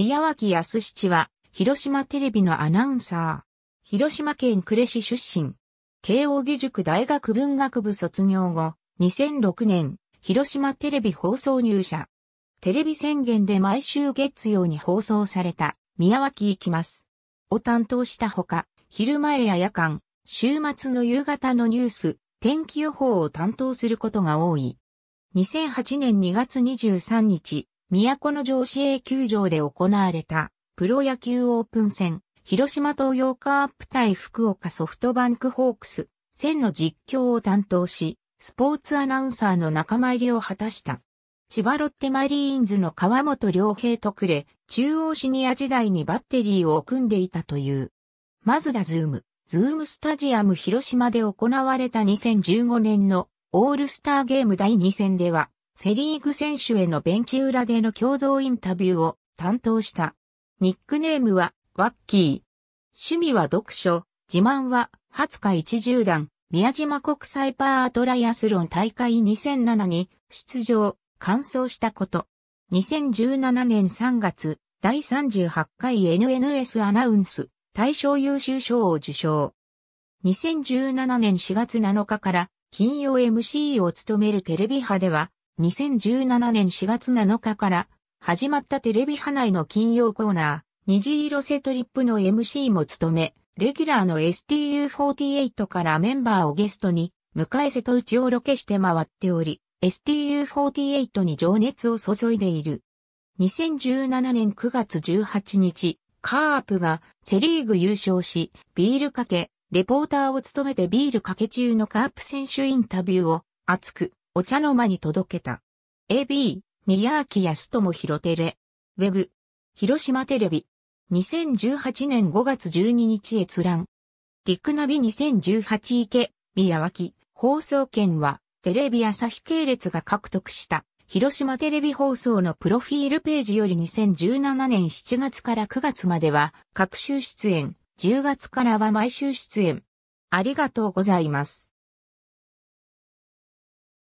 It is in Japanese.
宮脇康七は、広島テレビのアナウンサー。広島県呉市出身。慶応義塾大学文学部卒業後、2006年、広島テレビ放送入社。テレビ宣言で毎週月曜に放送された、宮脇行きます。を担当したほか、昼前や夜間、週末の夕方のニュース、天気予報を担当することが多い。2008年2月23日、都城市営球場で行われた、プロ野球オープン戦、広島東洋カープ対福岡ソフトバンクホークス、戦の実況を担当し、スポーツアナウンサーの仲間入りを果たした。千葉ロッテマリーンズの川本良平とくれ、中央シニア時代にバッテリーを組んでいたという。マズダズーム、ズームスタジアム広島で行われた2015年のオールスターゲーム第2戦では、セリーグ選手へのベンチ裏での共同インタビューを担当した。ニックネームは、ワッキー。趣味は読書、自慢は、20日一十段、宮島国際パートライアスロン大会2007に出場、完走したこと。2017年3月、第38回 NNS アナウンス、大賞優秀賞を受賞。2017年4月7日から金曜 MC を務めるテレビ派では、2017年4月7日から始まったテレビ花井の金曜コーナー、虹色セトリップの MC も務め、レギュラーの STU48 からメンバーをゲストに、迎え瀬戸内をロケして回っており、STU48 に情熱を注いでいる。2017年9月18日、カープがセリーグ優勝し、ビールかけ、レポーターを務めてビールかけ中のカープ選手インタビューを熱くお茶の間に届けた。AB、宮脇康友広テレ。ウェブ、広島テレビ。2018年5月12日閲覧。リクナビ2018池、宮脇、放送権は、テレビ朝日系列が獲得した、広島テレビ放送のプロフィールページより2017年7月から9月までは、各週出演、10月からは毎週出演。ありがとうございます。